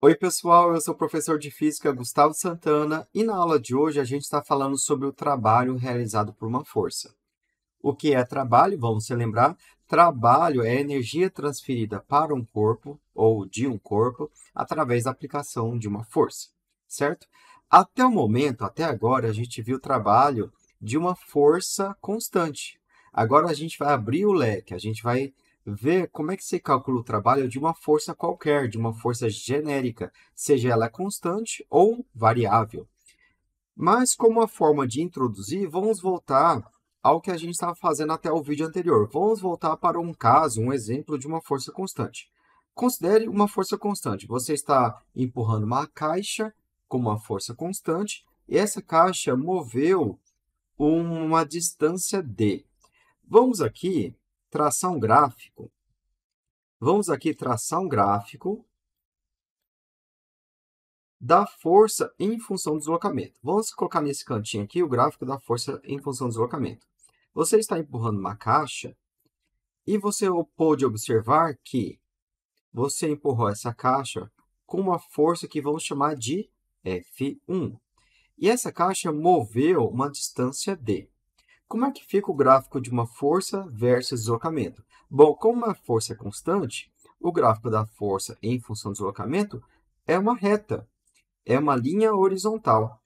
Oi, pessoal, eu sou o professor de Física Gustavo Santana e na aula de hoje a gente está falando sobre o trabalho realizado por uma força. O que é trabalho? Vamos se lembrar: trabalho é energia transferida para um corpo ou de um corpo através da aplicação de uma força, certo? Até o momento, até agora, a gente viu trabalho de uma força constante. Agora a gente vai abrir o leque, a gente vai ver como é que se calcula o trabalho de uma força qualquer, de uma força genérica, seja ela constante ou variável. Mas como a forma de introduzir, vamos voltar ao que a gente estava fazendo até o vídeo anterior. Vamos voltar para um caso, um exemplo de uma força constante. Considere uma força constante. Você está empurrando uma caixa com uma força constante, e essa caixa moveu uma distância D. Vamos aqui traçar um gráfico. Vamos aqui traçar um gráfico da força em função do deslocamento. Vamos colocar nesse cantinho aqui o gráfico da força em função do deslocamento. Você está empurrando uma caixa e você pôde observar que você empurrou essa caixa com uma força que vamos chamar de F1. E essa caixa moveu uma distância D. Como é que fica o gráfico de uma força versus deslocamento? Bom, como uma força é constante, o gráfico da força em função do deslocamento é uma reta, é uma linha horizontal.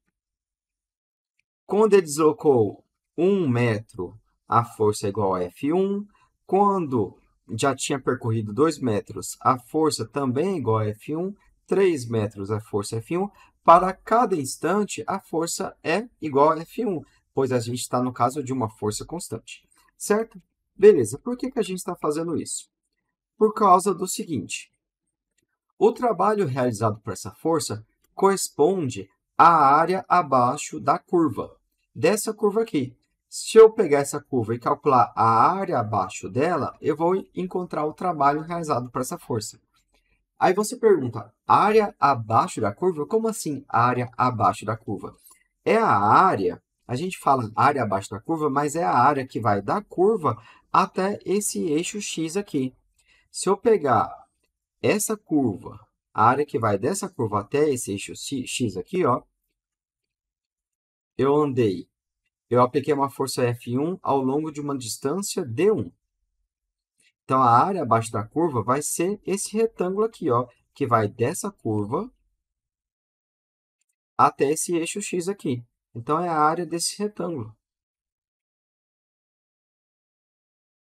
Quando ele deslocou 1 metro, a força é igual a F1. Quando já tinha percorrido 2 metros, a força também é igual a F1. 3 metros, a força é F1. Para cada instante, a força é igual a F1, pois a gente está no caso de uma força constante, certo? Beleza, por que, que a gente está fazendo isso? Por causa do seguinte, o trabalho realizado por essa força corresponde à área abaixo da curva, dessa curva aqui. Se eu pegar essa curva e calcular a área abaixo dela, eu vou encontrar o trabalho realizado por essa força. Aí você pergunta, área abaixo da curva? Como assim área abaixo da curva? É a área, a gente fala área abaixo da curva, mas é a área que vai da curva até esse eixo X aqui. Se eu pegar essa curva, a área que vai dessa curva até esse eixo X aqui, ó, eu andei, eu apliquei uma força F1 ao longo de uma distância D1. Então, a área abaixo da curva vai ser esse retângulo aqui, ó, que vai dessa curva até esse eixo x aqui. Então, é a área desse retângulo.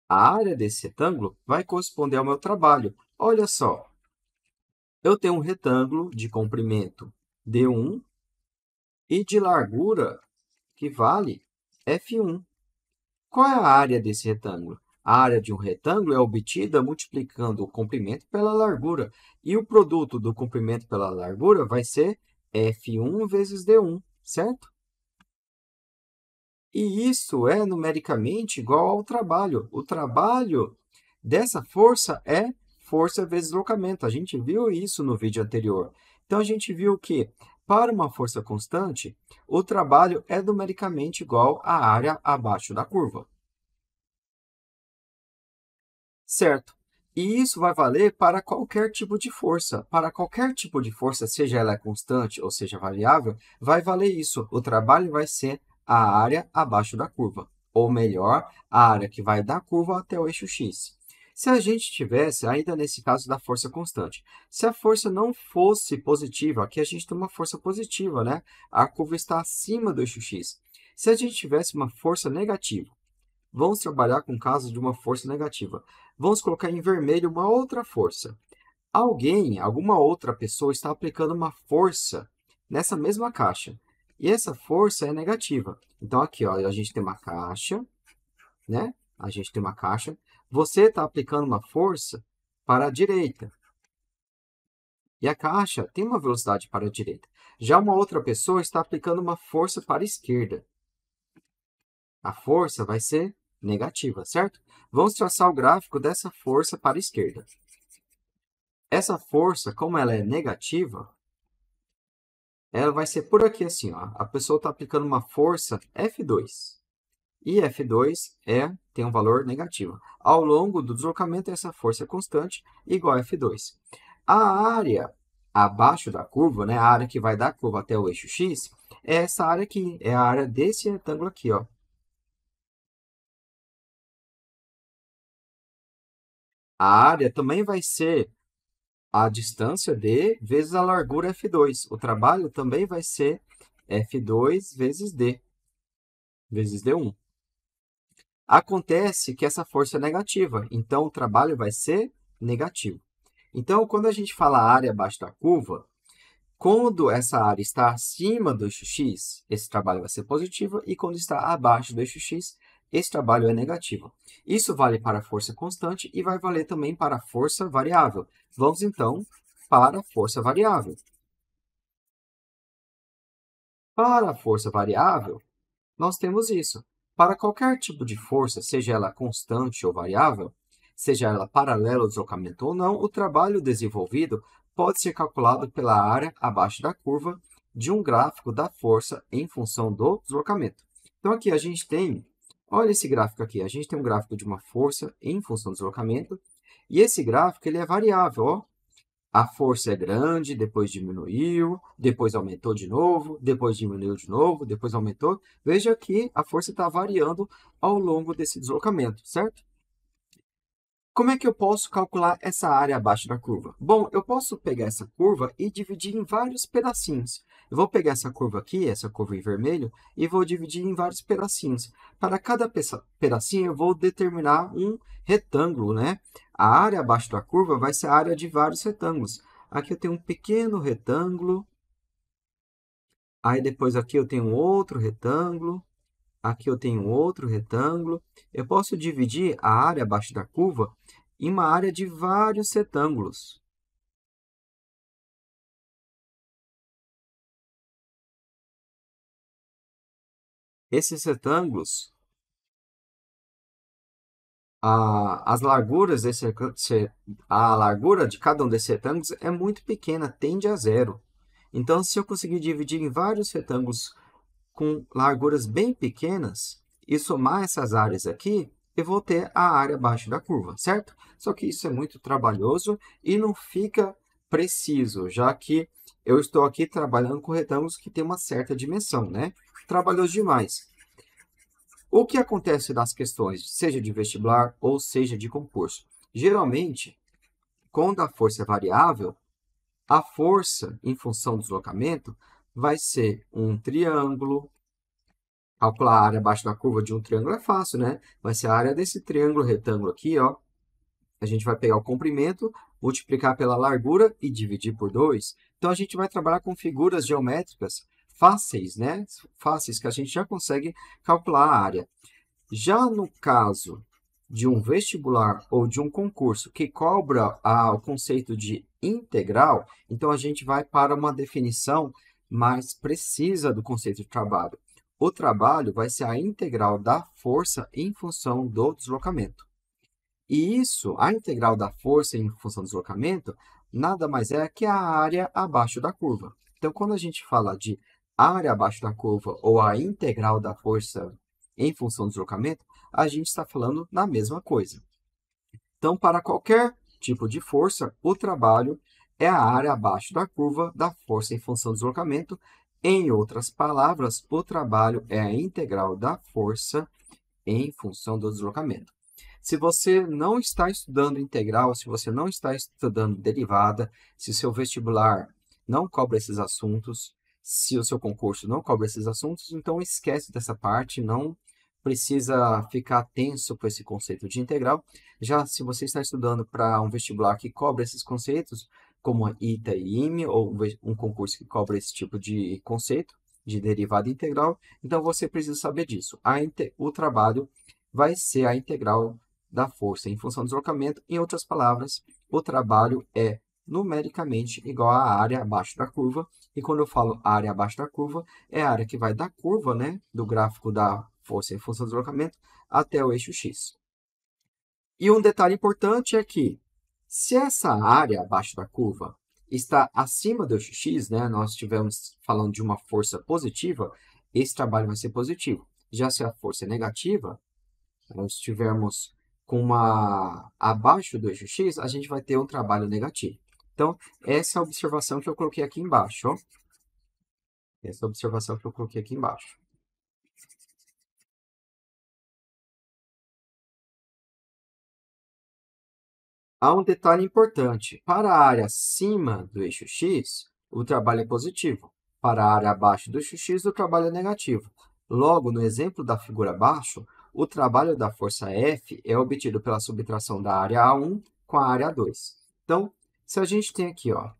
A área desse retângulo vai corresponder ao meu trabalho. Olha só, eu tenho um retângulo de comprimento D1 e de largura que vale F1. Qual é a área desse retângulo? A área de um retângulo é obtida multiplicando o comprimento pela largura, e o produto do comprimento pela largura vai ser F1 vezes D1, certo? E isso é numericamente igual ao trabalho. O trabalho dessa força é força vezes deslocamento. A gente viu isso no vídeo anterior. Então, a gente viu que para uma força constante, o trabalho é numericamente igual à área abaixo da curva certo? E isso vai valer para qualquer tipo de força. Para qualquer tipo de força, seja ela constante ou seja variável, vai valer isso. O trabalho vai ser a área abaixo da curva, ou melhor, a área que vai da curva até o eixo x. Se a gente tivesse, ainda nesse caso da força constante, se a força não fosse positiva, aqui a gente tem uma força positiva, né? A curva está acima do eixo x. Se a gente tivesse uma força negativa, vamos trabalhar com o caso de uma força negativa. Vamos colocar em vermelho uma outra força. Alguém, alguma outra pessoa está aplicando uma força nessa mesma caixa. E essa força é negativa. Então, aqui, ó, a gente tem uma caixa, né? A gente tem uma caixa. Você está aplicando uma força para a direita. E a caixa tem uma velocidade para a direita. Já uma outra pessoa está aplicando uma força para a esquerda. A força vai ser negativa, certo? Vamos traçar o gráfico dessa força para a esquerda. Essa força, como ela é negativa, ela vai ser por aqui assim, ó. A pessoa está aplicando uma força F2. E F2 é, tem um valor negativo. Ao longo do deslocamento, essa força é constante, igual a F2. A área abaixo da curva, né, a área que vai da curva até o eixo X, é essa área aqui, é a área desse retângulo aqui, ó, A área também vai ser a distância D vezes a largura F2. O trabalho também vai ser F2 vezes D, vezes D1. Acontece que essa força é negativa, então o trabalho vai ser negativo. Então, quando a gente fala área abaixo da curva, quando essa área está acima do eixo x, esse trabalho vai ser positivo, e quando está abaixo do eixo x, esse trabalho é negativo. Isso vale para a força constante e vai valer também para a força variável. Vamos então para a força variável. Para a força variável, nós temos isso. Para qualquer tipo de força, seja ela constante ou variável, seja ela paralela ao deslocamento ou não, o trabalho desenvolvido pode ser calculado pela área abaixo da curva de um gráfico da força em função do deslocamento. Então, aqui a gente tem Olha esse gráfico aqui. A gente tem um gráfico de uma força em função do deslocamento. E esse gráfico ele é variável. Ó. A força é grande, depois diminuiu, depois aumentou de novo, depois diminuiu de novo, depois aumentou. Veja que a força está variando ao longo desse deslocamento, certo? Como é que eu posso calcular essa área abaixo da curva? Bom, eu posso pegar essa curva e dividir em vários pedacinhos. Eu vou pegar essa curva aqui, essa curva em vermelho, e vou dividir em vários pedacinhos. Para cada pedacinho, eu vou determinar um retângulo, né? A área abaixo da curva vai ser a área de vários retângulos. Aqui eu tenho um pequeno retângulo. Aí depois aqui eu tenho outro retângulo. Aqui eu tenho outro retângulo. Eu posso dividir a área abaixo da curva em uma área de vários retângulos. Esses retângulos, a, as larguras desse, a largura de cada um desses retângulos é muito pequena, tende a zero. Então, se eu conseguir dividir em vários retângulos com larguras bem pequenas e somar essas áreas aqui, eu vou ter a área abaixo da curva, certo? Só que isso é muito trabalhoso e não fica preciso, já que eu estou aqui trabalhando com retângulos que têm uma certa dimensão, né? trabalhoso demais. O que acontece nas questões, seja de vestibular ou seja de concurso? Geralmente, quando a força é variável, a força em função do deslocamento vai ser um triângulo. Calcular a área abaixo da curva de um triângulo é fácil, né? Vai ser a área desse triângulo retângulo aqui, ó. A gente vai pegar o comprimento, multiplicar pela largura e dividir por 2. Então, a gente vai trabalhar com figuras geométricas fáceis, né? Fáceis, que a gente já consegue calcular a área. Já no caso de um vestibular ou de um concurso que cobra a, ah, o conceito de integral, então a gente vai para uma definição mais precisa do conceito de trabalho. O trabalho vai ser a integral da força em função do deslocamento. E isso, a integral da força em função do deslocamento, nada mais é que a área abaixo da curva. Então, quando a gente fala de área abaixo da curva ou a integral da força em função do deslocamento, a gente está falando na mesma coisa. Então, para qualquer tipo de força, o trabalho é a área abaixo da curva da força em função do deslocamento. Em outras palavras, o trabalho é a integral da força em função do deslocamento. Se você não está estudando integral, se você não está estudando derivada, se seu vestibular não cobra esses assuntos, se o seu concurso não cobre esses assuntos, então esquece dessa parte, não precisa ficar tenso com esse conceito de integral. Já se você está estudando para um vestibular que cobre esses conceitos, como a ITA e IME, ou um concurso que cobre esse tipo de conceito de derivada integral, então você precisa saber disso. o trabalho vai ser a integral da força em função do deslocamento. Em outras palavras, o trabalho é numericamente igual à área abaixo da curva, e quando eu falo área abaixo da curva, é a área que vai da curva, né, do gráfico da força e força do deslocamento, até o eixo X. E um detalhe importante é que, se essa área abaixo da curva está acima do eixo X, né, nós estivemos falando de uma força positiva, esse trabalho vai ser positivo. Já se a força é negativa, nós estivermos com uma abaixo do eixo X, a gente vai ter um trabalho negativo. Então, essa é a observação que eu coloquei aqui embaixo. Ó. Essa é observação que eu coloquei aqui embaixo. Há um detalhe importante. Para a área acima do eixo X, o trabalho é positivo. Para a área abaixo do eixo X, o trabalho é negativo. Logo, no exemplo da figura abaixo, o trabalho da força F é obtido pela subtração da área A1 com a área A2. Então, se a gente tem aqui, ó,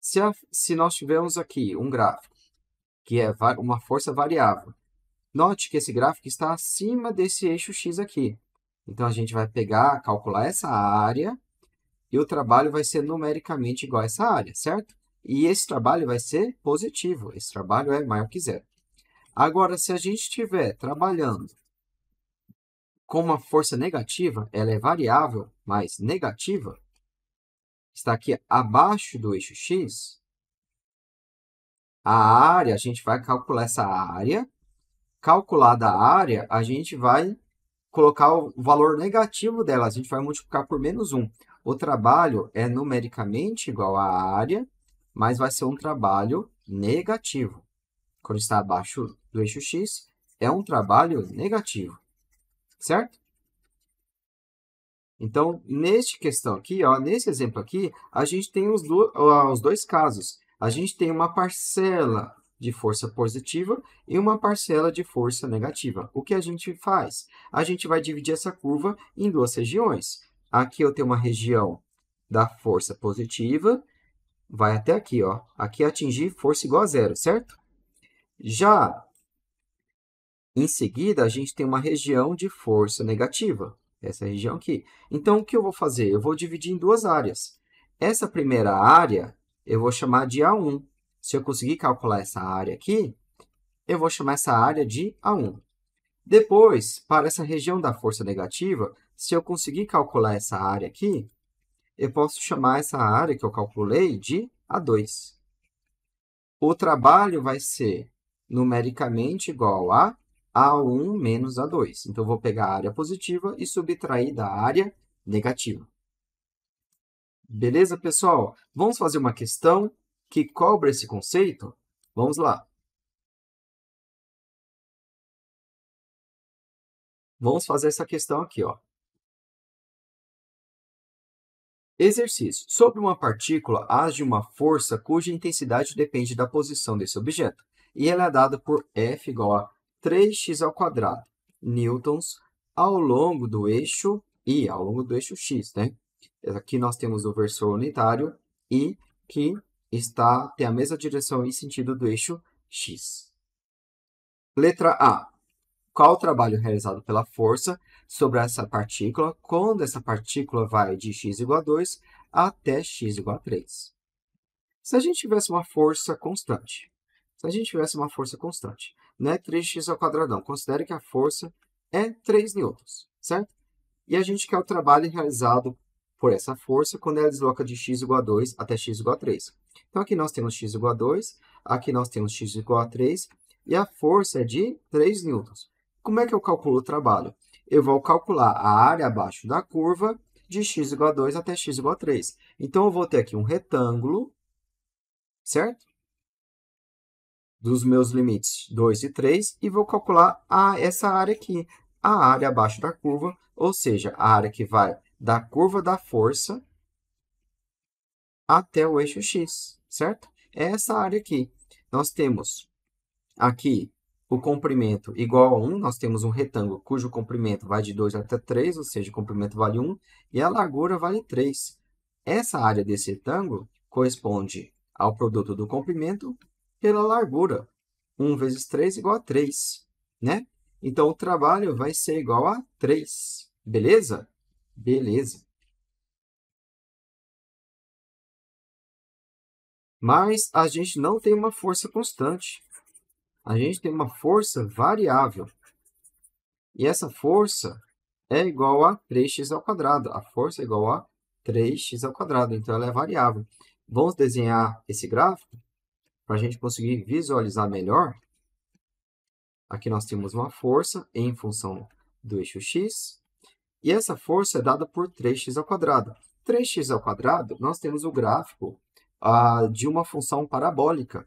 se, a, se nós tivermos aqui um gráfico que é uma força variável, note que esse gráfico está acima desse eixo x aqui. Então, a gente vai pegar, calcular essa área e o trabalho vai ser numericamente igual a essa área, certo? E esse trabalho vai ser positivo, esse trabalho é maior que zero. Agora, se a gente estiver trabalhando com uma força negativa, ela é variável, mas negativa, está aqui abaixo do eixo X, a área, a gente vai calcular essa área. Calculada a área, a gente vai colocar o valor negativo dela, a gente vai multiplicar por menos 1. O trabalho é numericamente igual à área, mas vai ser um trabalho negativo. Quando está abaixo do eixo X, é um trabalho negativo, certo? Então, neste questão aqui, ó, nesse exemplo aqui, a gente tem os, os dois casos. A gente tem uma parcela de força positiva e uma parcela de força negativa. O que a gente faz? A gente vai dividir essa curva em duas regiões. Aqui eu tenho uma região da força positiva, vai até aqui, ó. Aqui atingir força igual a zero, certo? Já em seguida, a gente tem uma região de força negativa essa região aqui. Então, o que eu vou fazer? Eu vou dividir em duas áreas. Essa primeira área, eu vou chamar de A1. Se eu conseguir calcular essa área aqui, eu vou chamar essa área de A1. Depois, para essa região da força negativa, se eu conseguir calcular essa área aqui, eu posso chamar essa área que eu calculei de A2. O trabalho vai ser numericamente igual a a1 menos A2. Então, vou pegar a área positiva e subtrair da área negativa. Beleza, pessoal? Vamos fazer uma questão que cobra esse conceito? Vamos lá. Vamos fazer essa questão aqui, ó. Exercício. Sobre uma partícula age uma força cuja intensidade depende da posição desse objeto, e ela é dada por F igual a 3x ao quadrado uhum. newtons ao longo do eixo i, ao longo do eixo x, né? Aqui nós temos o versor unitário i que está tem a mesma direção e sentido do eixo x. Letra A. Qual o trabalho realizado pela força sobre essa partícula quando essa partícula vai de x igual a 2 até x igual a 3? Se a gente tivesse uma força constante, se a gente tivesse uma força constante, né, 3x ao quadradão. Considere que a força é 3 N, certo? E a gente quer o trabalho realizado por essa força quando ela desloca de x igual a 2 até x igual a 3. Então, aqui nós temos x igual a 2, aqui nós temos x igual a 3, e a força é de 3 N. Como é que eu calculo o trabalho? Eu vou calcular a área abaixo da curva de x igual a 2 até x igual a 3. Então, eu vou ter aqui um retângulo, certo? dos meus limites 2 e 3 e vou calcular a essa área aqui, a área abaixo da curva, ou seja, a área que vai da curva da força até o eixo x, certo? É essa área aqui. Nós temos aqui o comprimento igual a 1, nós temos um retângulo cujo comprimento vai de 2 até 3, ou seja, o comprimento vale 1, e a largura vale 3. Essa área desse retângulo corresponde ao produto do comprimento pela largura. 1 vezes 3 é igual a 3, né? Então, o trabalho vai ser igual a 3, beleza? Beleza. Mas a gente não tem uma força constante. A gente tem uma força variável. E essa força é igual a 3x ao quadrado. A força é igual a 3x ao quadrado, então ela é variável. Vamos desenhar esse gráfico? Para a gente conseguir visualizar melhor, aqui nós temos uma força em função do eixo x, e essa força é dada por 3 x 3x², nós temos o gráfico ah, de uma função parabólica,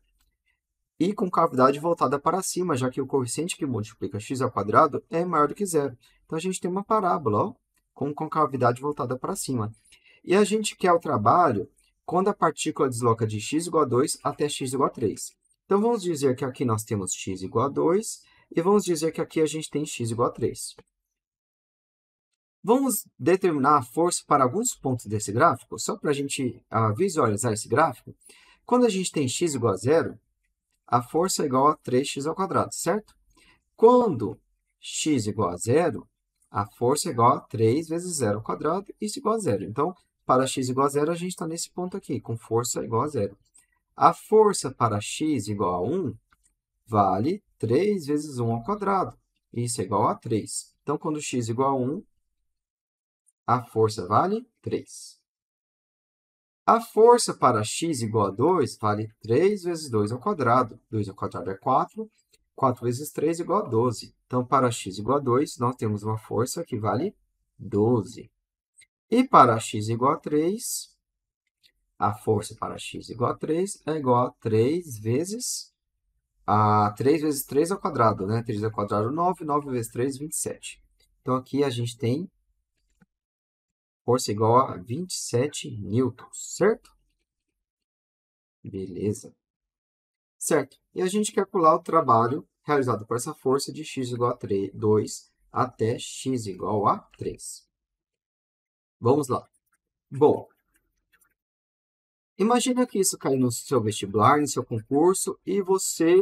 e com cavidade voltada para cima, já que o coeficiente que multiplica x² é maior do que zero. Então, a gente tem uma parábola ó, com concavidade voltada para cima. E a gente quer o trabalho quando a partícula desloca de x igual a 2 até x igual a 3. Então, vamos dizer que aqui nós temos x igual a 2 e vamos dizer que aqui a gente tem x igual a 3. Vamos determinar a força para alguns pontos desse gráfico, só para a gente uh, visualizar esse gráfico. Quando a gente tem x igual a zero, a força é igual a 3x ao quadrado, certo? Quando x igual a zero, a força é igual a 3 vezes zero ao quadrado, isso igual a zero. Então, para x igual a zero, a gente está nesse ponto aqui, com força igual a zero. A força para x igual a 1 vale 3 vezes 1 ao quadrado. Isso é igual a 3. Então, quando x igual a 1, a força vale 3. A força para x igual a 2 vale 3 vezes 2 ao quadrado. 2 ao quadrado é 4. 4 vezes 3 igual a 12. Então, para x igual a 2, nós temos uma força que vale 12. E para x igual a 3, a força para x igual a 3 é igual a 3 vezes a 3 vezes 3 ao quadrado, né? 3 ao quadrado, 9. 9 vezes 3, 27. Então, aqui a gente tem força igual a 27 newtons, certo? Beleza. Certo. E a gente quer calcular o trabalho realizado por essa força de x igual a 3, 2 até x igual a 3. Vamos lá. Bom, imagina que isso cai no seu vestibular, no seu concurso, e você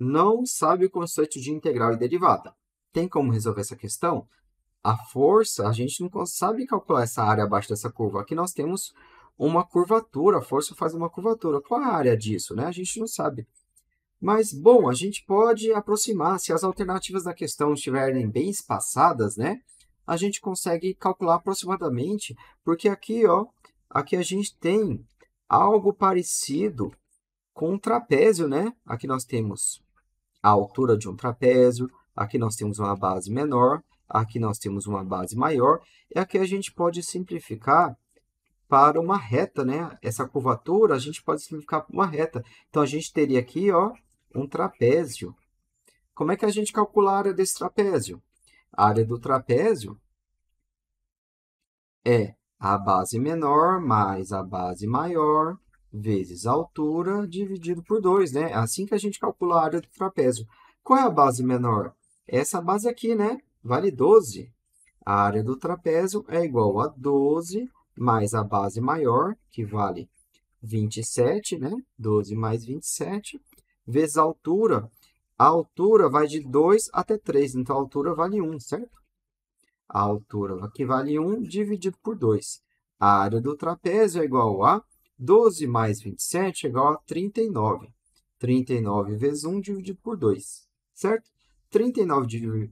não sabe o conceito de integral e derivada. Tem como resolver essa questão? A força, a gente não sabe calcular essa área abaixo dessa curva. Aqui nós temos uma curvatura, a força faz uma curvatura. Qual é a área disso? Né? A gente não sabe. Mas, bom, a gente pode aproximar, se as alternativas da questão estiverem bem espaçadas, né? a gente consegue calcular aproximadamente, porque aqui, ó, aqui a gente tem algo parecido com um trapézio, né? Aqui nós temos a altura de um trapézio, aqui nós temos uma base menor, aqui nós temos uma base maior, e aqui a gente pode simplificar para uma reta, né? Essa curvatura a gente pode simplificar para uma reta. Então, a gente teria aqui, ó, um trapézio. Como é que a gente calcula a área desse trapézio? A área do trapézio é a base menor mais a base maior vezes a altura dividido por 2, né? É assim que a gente calcula a área do trapézio. Qual é a base menor? Essa base aqui, né? Vale 12. A área do trapézio é igual a 12 mais a base maior, que vale 27, né? 12 mais 27, vezes a altura, a altura vai de 2 até 3, então a altura vale 1, certo? A altura aqui vale 1 dividido por 2. A área do trapézio é igual a 12 mais 27 é igual a 39. 39 vezes 1 dividido por 2, certo? 39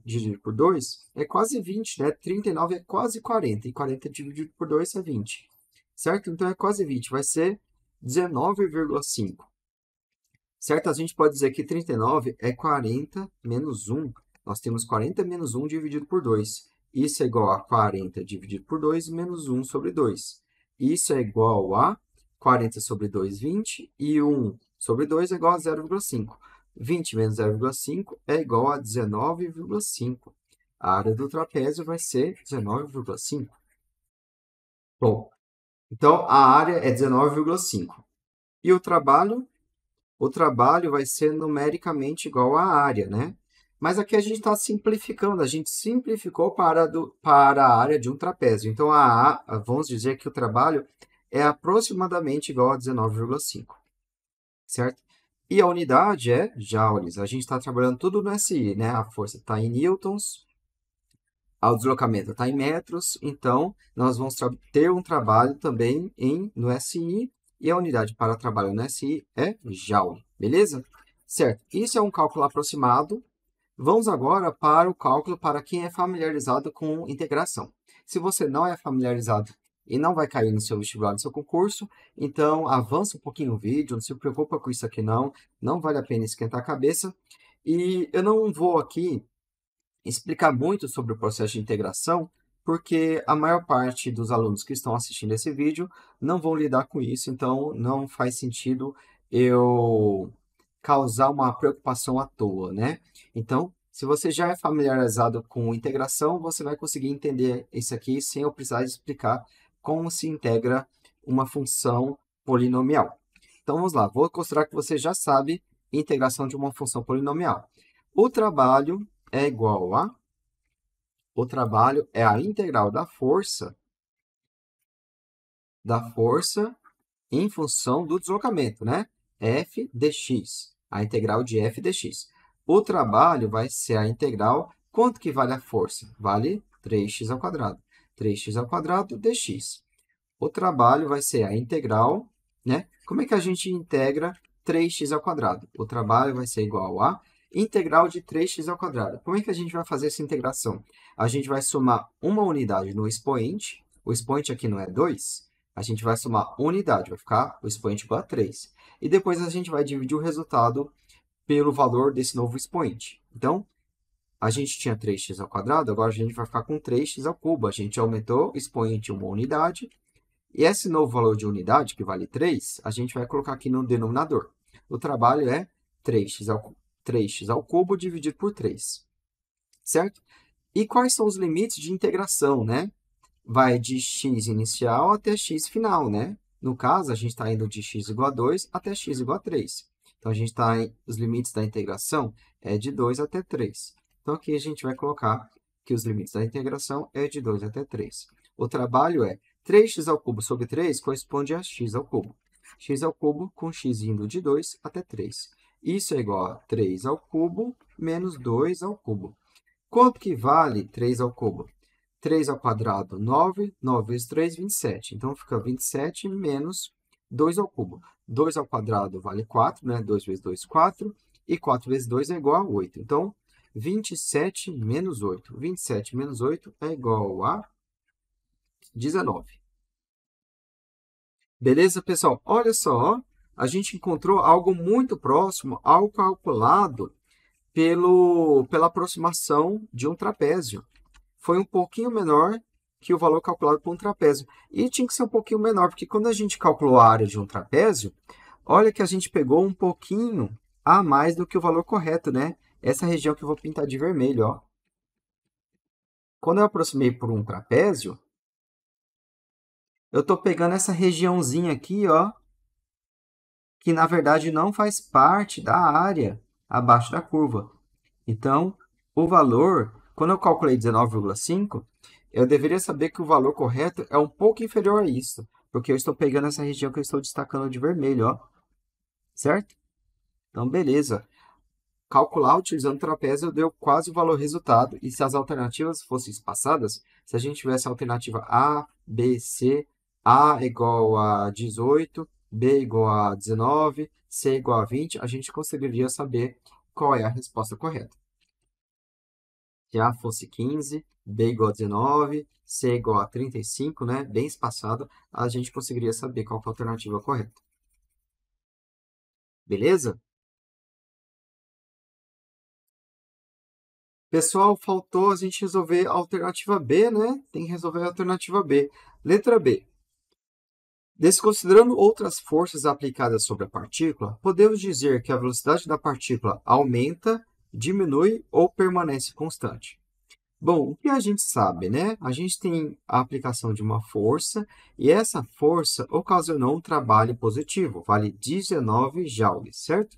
dividido por 2 é quase 20, né? 39 é quase 40, e 40 dividido por 2 é 20, certo? Então, é quase 20, vai ser 19,5. Certo, a gente pode dizer que 39 é 40 menos 1. Nós temos 40 menos 1 dividido por 2. Isso é igual a 40 dividido por 2 menos 1 sobre 2. Isso é igual a 40 sobre 2, 20. E 1 sobre 2 é igual a 0,5. 20 menos 0,5 é igual a 19,5. A área do trapézio vai ser 19,5. Bom, então a área é 19,5. E o trabalho o trabalho vai ser numericamente igual à área, né? Mas aqui a gente está simplificando, a gente simplificou para, do, para a área de um trapézio. Então, a, a, vamos dizer que o trabalho é aproximadamente igual a 19,5, certo? E a unidade é joules. A gente está trabalhando tudo no SI, né? A força está em newtons, o deslocamento está em metros, então nós vamos ter um trabalho também em, no SI e a unidade para trabalho no SI é Joule, beleza? Certo, isso é um cálculo aproximado. Vamos agora para o cálculo para quem é familiarizado com integração. Se você não é familiarizado e não vai cair no seu vestibular, no seu concurso, então avança um pouquinho o vídeo, não se preocupa com isso aqui não, não vale a pena esquentar a cabeça. E eu não vou aqui explicar muito sobre o processo de integração, porque a maior parte dos alunos que estão assistindo esse vídeo não vão lidar com isso, então não faz sentido eu causar uma preocupação à toa, né? Então, se você já é familiarizado com integração, você vai conseguir entender isso aqui sem eu precisar explicar como se integra uma função polinomial. Então, vamos lá. Vou considerar que você já sabe integração de uma função polinomial. O trabalho é igual a o trabalho é a integral da força da força em função do deslocamento, né? f dx, a integral de f dx. O trabalho vai ser a integral, quanto que vale a força? Vale 3x ao quadrado. 3x ao quadrado dx. O trabalho vai ser a integral, né? Como é que a gente integra 3x ao quadrado? O trabalho vai ser igual a integral de 3x ao quadrado. Como é que a gente vai fazer essa integração? A gente vai somar uma unidade no expoente, o expoente aqui não é 2, a gente vai somar unidade, vai ficar o expoente igual a 3. E depois a gente vai dividir o resultado pelo valor desse novo expoente. Então, a gente tinha 3x ao quadrado, agora a gente vai ficar com 3x ao cubo. A gente aumentou o expoente uma unidade. E esse novo valor de unidade, que vale 3, a gente vai colocar aqui no denominador. O trabalho é 3x ao 3x ao dividido por 3. Certo? E quais são os limites de integração, né? Vai de x inicial até x final, né? No caso, a gente está indo de x igual a 2 até x igual a 3. Então, a gente está em... Os limites da integração é de 2 até 3. Então, aqui a gente vai colocar que os limites da integração é de 2 até 3. O trabalho é 3x ao sobre 3 corresponde a x ao x ao com x indo de 2 até 3. Isso é igual a 3 ao cubo menos 2 ao cubo. Quanto que vale 3 ao cubo? 3 ao quadrado, 9. 9 vezes 3, 27. Então, fica 27 menos 2 ao cubo. 2 ao quadrado vale 4, né? 2 vezes 2, 4. E 4 vezes 2 é igual a 8. Então, 27 menos 8. 27 menos 8 é igual a 19. Beleza, pessoal? Olha só, a gente encontrou algo muito próximo ao calculado pelo, pela aproximação de um trapézio. Foi um pouquinho menor que o valor calculado por um trapézio. E tinha que ser um pouquinho menor, porque quando a gente calculou a área de um trapézio, olha que a gente pegou um pouquinho a mais do que o valor correto, né? Essa região que eu vou pintar de vermelho, ó. Quando eu aproximei por um trapézio, eu estou pegando essa regiãozinha aqui, ó, que na verdade não faz parte da área abaixo da curva. Então, o valor, quando eu calculei 19,5, eu deveria saber que o valor correto é um pouco inferior a isso, porque eu estou pegando essa região que eu estou destacando de vermelho, ó. certo? Então, beleza. Calcular utilizando o trapézio deu quase o valor resultado, e se as alternativas fossem espaçadas, se a gente tivesse a alternativa A, B, C, A igual a 18, B igual a 19, C igual a 20, a gente conseguiria saber qual é a resposta correta. Se A fosse 15, B igual a 19, C igual a 35, né, bem espaçado, a gente conseguiria saber qual é a alternativa correta. Beleza? Pessoal, faltou a gente resolver a alternativa B, né? Tem que resolver a alternativa B. Letra B. Desconsiderando outras forças aplicadas sobre a partícula, podemos dizer que a velocidade da partícula aumenta, diminui ou permanece constante. Bom, o que a gente sabe, né? A gente tem a aplicação de uma força e essa força ocasionou um trabalho positivo, vale 19 joules, certo?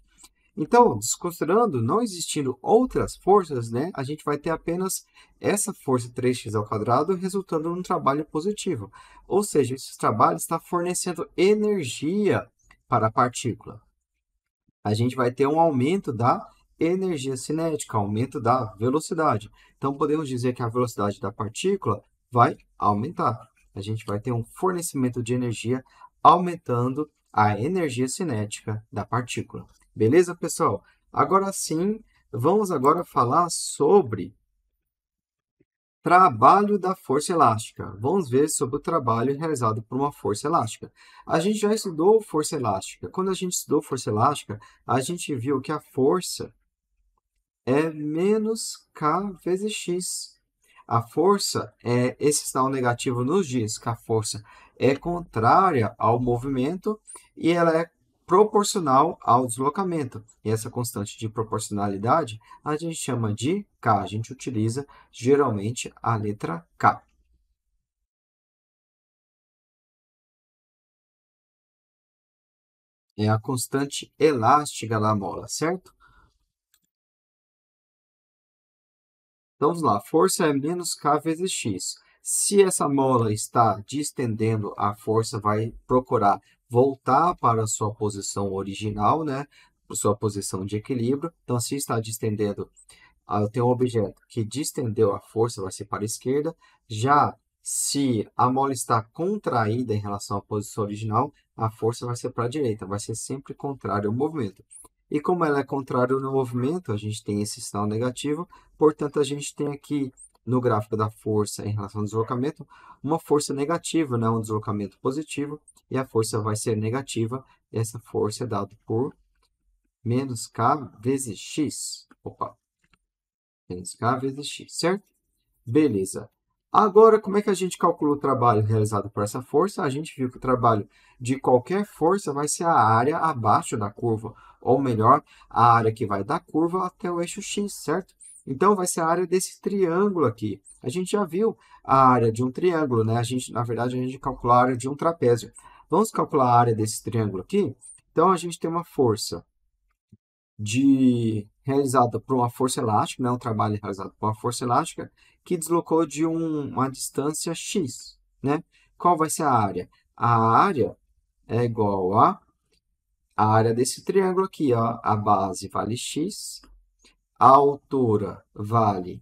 Então, desconsiderando não existindo outras forças, né, a gente vai ter apenas essa força 3x ao quadrado resultando num trabalho positivo. Ou seja, esse trabalho está fornecendo energia para a partícula. A gente vai ter um aumento da energia cinética, aumento da velocidade. Então, podemos dizer que a velocidade da partícula vai aumentar. A gente vai ter um fornecimento de energia aumentando a energia cinética da partícula. Beleza, pessoal? Agora sim, vamos agora falar sobre trabalho da força elástica. Vamos ver sobre o trabalho realizado por uma força elástica. A gente já estudou força elástica. Quando a gente estudou força elástica, a gente viu que a força é menos K vezes X. A força, é esse sinal negativo nos diz que a força é contrária ao movimento e ela é proporcional ao deslocamento. E essa constante de proporcionalidade a gente chama de K. A gente utiliza geralmente a letra K. É a constante elástica da mola, certo? Então, vamos lá. Força é menos K vezes X. Se essa mola está distendendo, a força vai procurar voltar para a sua posição original, né? Sua posição de equilíbrio. Então, se está distendendo, ah, eu tenho um objeto que distendeu a força, vai ser para a esquerda. Já se a mola está contraída em relação à posição original, a força vai ser para a direita, vai ser sempre contrário ao movimento. E como ela é contrária no movimento, a gente tem esse sinal negativo, portanto, a gente tem aqui no gráfico da força em relação ao deslocamento, uma força negativa, né? um deslocamento positivo, e a força vai ser negativa, e essa força é dada por menos K vezes X. Opa! Menos K vezes X, certo? Beleza. Agora, como é que a gente calcula o trabalho realizado por essa força? A gente viu que o trabalho de qualquer força vai ser a área abaixo da curva, ou melhor, a área que vai da curva até o eixo x, certo? Então, vai ser a área desse triângulo aqui. A gente já viu a área de um triângulo, né? A gente, na verdade, a gente calculou a área de um trapézio. Vamos calcular a área desse triângulo aqui? Então, a gente tem uma força de realizada por uma força elástica, né? um trabalho realizado por uma força elástica, que deslocou de um, uma distância x. Né? Qual vai ser a área? A área é igual a a área desse triângulo aqui, ó, a base vale x, a altura vale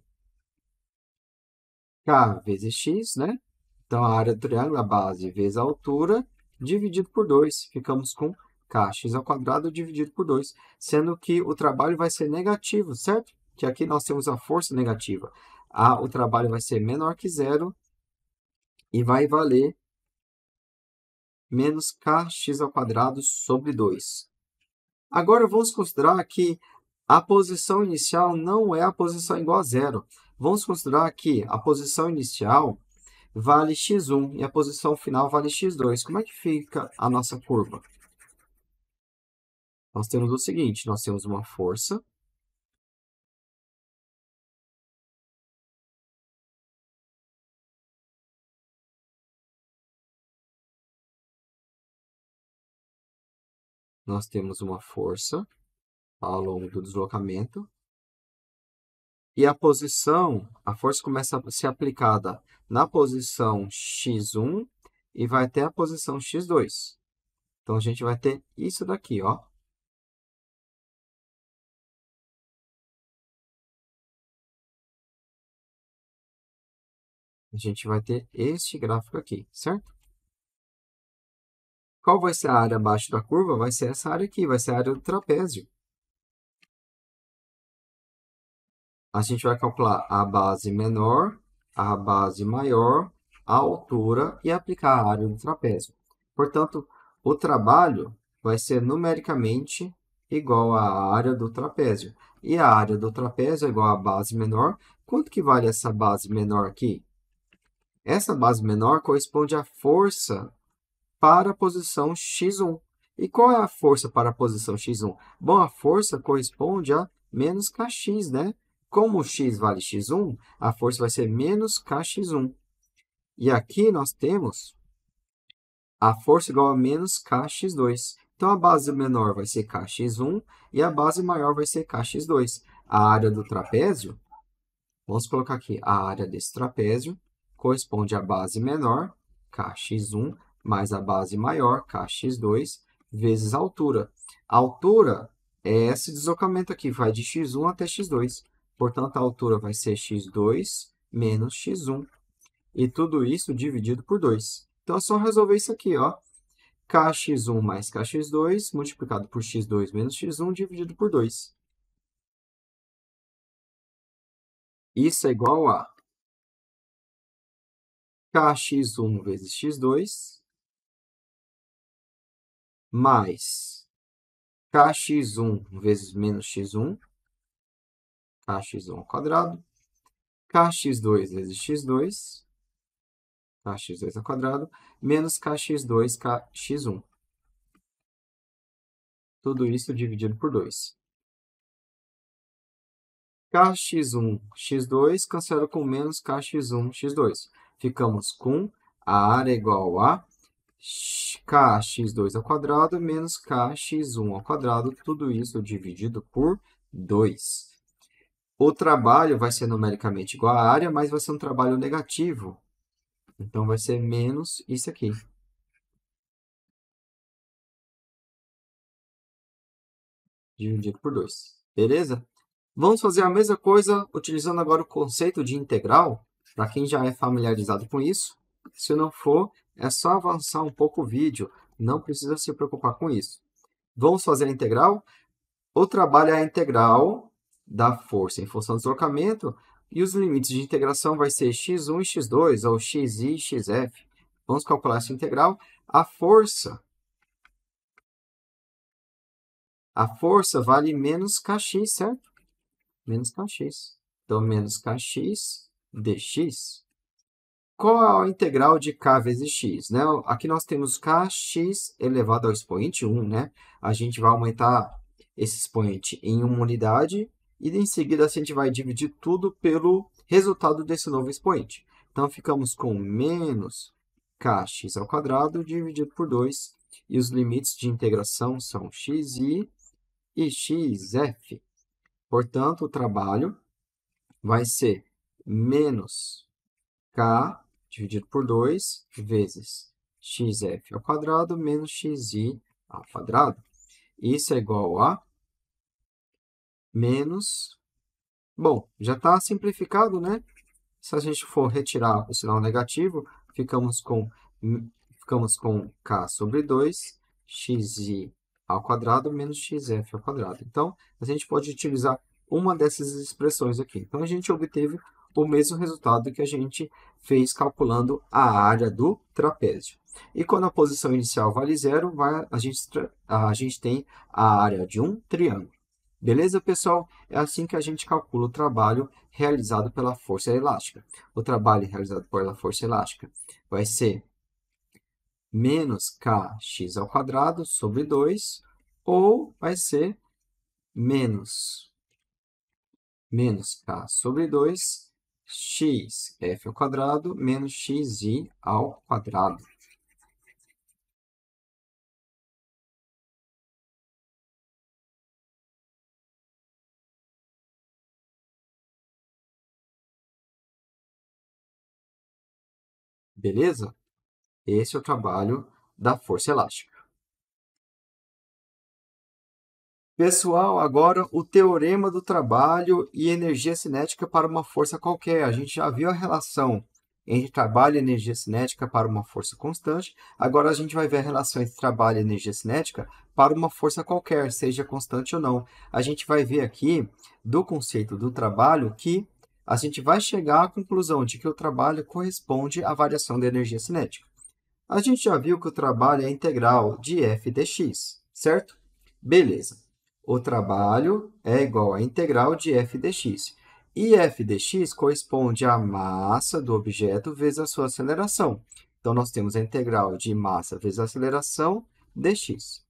K vezes X, né? Então, a área do triângulo, a base vezes a altura, dividido por 2. Ficamos com kx ao quadrado dividido por 2, sendo que o trabalho vai ser negativo, certo? Que aqui nós temos a força negativa. A, o trabalho vai ser menor que zero e vai valer menos kx ao quadrado sobre 2. Agora, vamos considerar que a posição inicial não é a posição igual a zero. Vamos considerar que a posição inicial vale x1 e a posição final vale x2. Como é que fica a nossa curva? Nós temos o seguinte, nós temos uma força nós temos uma força ao longo do deslocamento. E a posição, a força começa a ser aplicada na posição x1 e vai até a posição x2. Então a gente vai ter isso daqui, ó. A gente vai ter este gráfico aqui, certo? Qual vai ser a área abaixo da curva? Vai ser essa área aqui, vai ser a área do trapézio. a gente vai calcular a base menor, a base maior, a altura e aplicar a área do trapézio. Portanto, o trabalho vai ser numericamente igual à área do trapézio. E a área do trapézio é igual à base menor. Quanto que vale essa base menor aqui? Essa base menor corresponde à força para a posição x1. E qual é a força para a posição x1? Bom, a força corresponde a menos kx, né? Como x vale x1, a força vai ser menos kx1. E aqui nós temos a força igual a menos kx2. Então, a base menor vai ser kx1 e a base maior vai ser kx2. A área do trapézio, vamos colocar aqui, a área desse trapézio corresponde à base menor, kx1, mais a base maior, kx2, vezes a altura. A altura é esse deslocamento aqui, vai de x1 até x2. Portanto, a altura vai ser x2 menos x1. E tudo isso dividido por 2. Então, é só resolver isso aqui, ó. kx1 mais kx2 multiplicado por x2 menos x1 dividido por 2. Isso é igual a kx1 vezes x2 mais kx1 vezes menos x1 kx1 ao quadrado, kx2 vezes x2, kx2 ao quadrado, menos kx2 kx1. Tudo isso dividido por 2. kx1, x2, cancela com menos kx1, x2. Ficamos com a área igual a kx2 ao quadrado menos kx1 ao quadrado, tudo isso dividido por 2 o trabalho vai ser numericamente igual à área, mas vai ser um trabalho negativo. Então, vai ser menos isso aqui. Dividido por 2. Beleza? Vamos fazer a mesma coisa utilizando agora o conceito de integral. Para quem já é familiarizado com isso, se não for, é só avançar um pouco o vídeo. Não precisa se preocupar com isso. Vamos fazer a integral. O trabalho é a integral da força em função do deslocamento e os limites de integração vai ser x1 e x2 ou xi e xf. Vamos calcular essa integral. A força a força vale menos kx, certo? Menos kx. Então, menos kx dx. Qual é a integral de k vezes x? Né? Aqui nós temos kx elevado ao expoente 1, né? A gente vai aumentar esse expoente em uma unidade e em seguida a gente vai dividir tudo pelo resultado desse novo expoente. Então, ficamos com menos kx ao quadrado dividido por 2, e os limites de integração são xi e xf. Portanto, o trabalho vai ser menos k dividido por 2 vezes xf ao quadrado menos xi ao quadrado. Isso é igual a menos. Bom, já está simplificado, né? Se a gente for retirar o sinal negativo, ficamos com, ficamos com k sobre 2, xi ao quadrado menos xf ao quadrado. Então, a gente pode utilizar uma dessas expressões aqui. Então, a gente obteve o mesmo resultado que a gente fez calculando a área do trapézio. E quando a posição inicial vale zero, vai, a, gente, a gente tem a área de um triângulo. Beleza, pessoal? É assim que a gente calcula o trabalho realizado pela força elástica. O trabalho realizado pela força elástica vai ser menos kx ao quadrado sobre 2 ou vai ser menos menos k sobre 2 xf ao quadrado menos xi ao quadrado. Beleza? Esse é o trabalho da força elástica. Pessoal, agora o teorema do trabalho e energia cinética para uma força qualquer. A gente já viu a relação entre trabalho e energia cinética para uma força constante. Agora a gente vai ver a relação entre trabalho e energia cinética para uma força qualquer, seja constante ou não. A gente vai ver aqui do conceito do trabalho que a gente vai chegar à conclusão de que o trabalho corresponde à variação da energia cinética. A gente já viu que o trabalho é integral de f dx, certo? Beleza. O trabalho é igual à integral de f dx. E f dx corresponde à massa do objeto vezes a sua aceleração. Então, nós temos a integral de massa vezes a aceleração dx.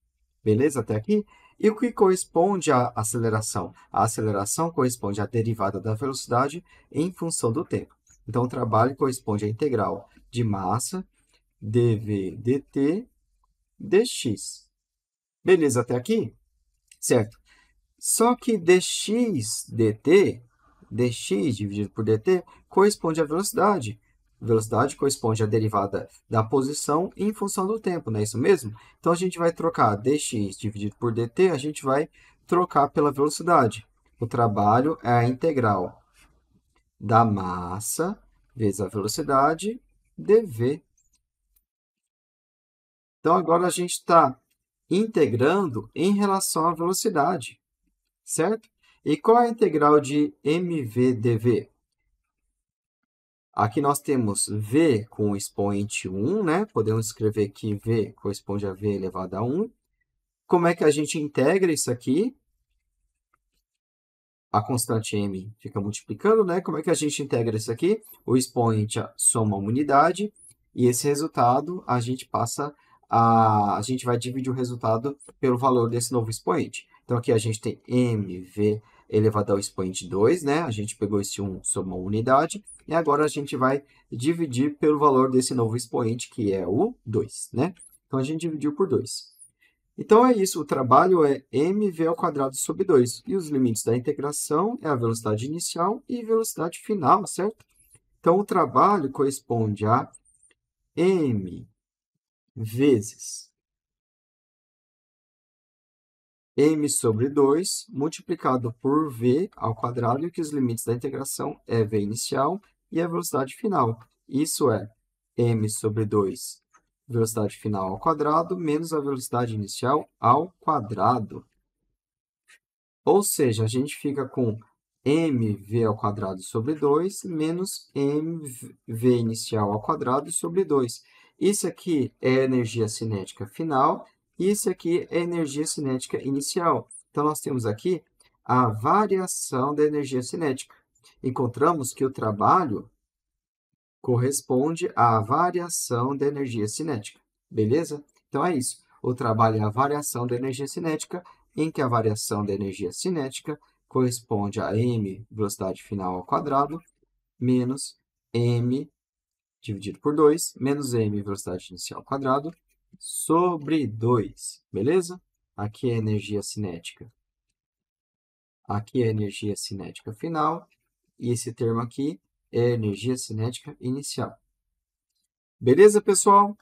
Beleza até aqui? E o que corresponde à aceleração? A aceleração corresponde à derivada da velocidade em função do tempo. Então, o trabalho corresponde à integral de massa dv dt dx. Beleza até aqui? Certo. Só que dx dt, dx dividido por dt, corresponde à velocidade. Velocidade corresponde à derivada da posição em função do tempo, não é isso mesmo? Então, a gente vai trocar dx dividido por dt, a gente vai trocar pela velocidade. O trabalho é a integral da massa vezes a velocidade dv. Então, agora a gente está integrando em relação à velocidade, certo? E qual é a integral de mv dv? Aqui nós temos V com expoente 1, né? Podemos escrever que V corresponde a V elevado a 1. Como é que a gente integra isso aqui? a constante m fica multiplicando, né? Como é que a gente integra isso aqui? O expoente soma uma unidade e esse resultado a gente passa a... a gente vai dividir o resultado pelo valor desse novo expoente. Então, aqui a gente tem mv elevado ao expoente 2, né? A gente pegou esse 1, somou uma unidade, e agora a gente vai dividir pelo valor desse novo expoente, que é o 2, né? Então, a gente dividiu por 2. Então, é isso. O trabalho é mv ao quadrado sobre 2. E os limites da integração é a velocidade inicial e velocidade final, certo? Então, o trabalho corresponde a m vezes m sobre 2 multiplicado por v ao quadrado, e que os limites da integração é v inicial e a velocidade final. Isso é m sobre 2, velocidade final ao quadrado, menos a velocidade inicial ao quadrado. Ou seja, a gente fica com mv ao quadrado sobre 2 menos mv inicial ao quadrado sobre 2. Isso aqui é a energia cinética final e esse aqui é energia cinética inicial. Então, nós temos aqui a variação da energia cinética. Encontramos que o trabalho corresponde à variação da energia cinética. Beleza? Então, é isso. O trabalho é a variação da energia cinética, em que a variação da energia cinética corresponde a m, velocidade final ao quadrado, menos m dividido por 2, menos m, velocidade inicial ao quadrado, sobre 2, beleza? Aqui é a energia cinética. Aqui é a energia cinética final. E esse termo aqui é a energia cinética inicial. Beleza, pessoal?